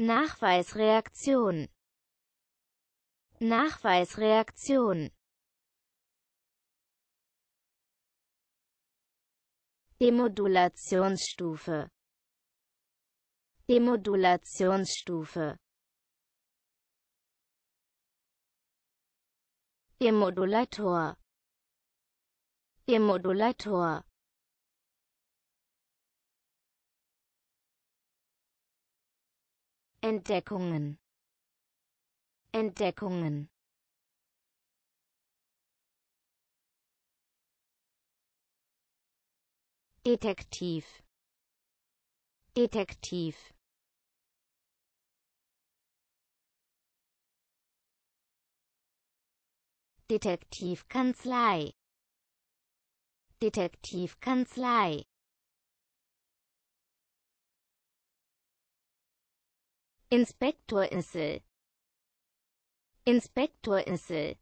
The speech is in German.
Nachweisreaktion Nachweisreaktion Demodulationsstufe Demodulationsstufe Demodulator Demodulator Entdeckungen Entdeckungen Detektiv Detektiv Detektivkanzlei Detektivkanzlei Inspektorinsel Inspektorinsel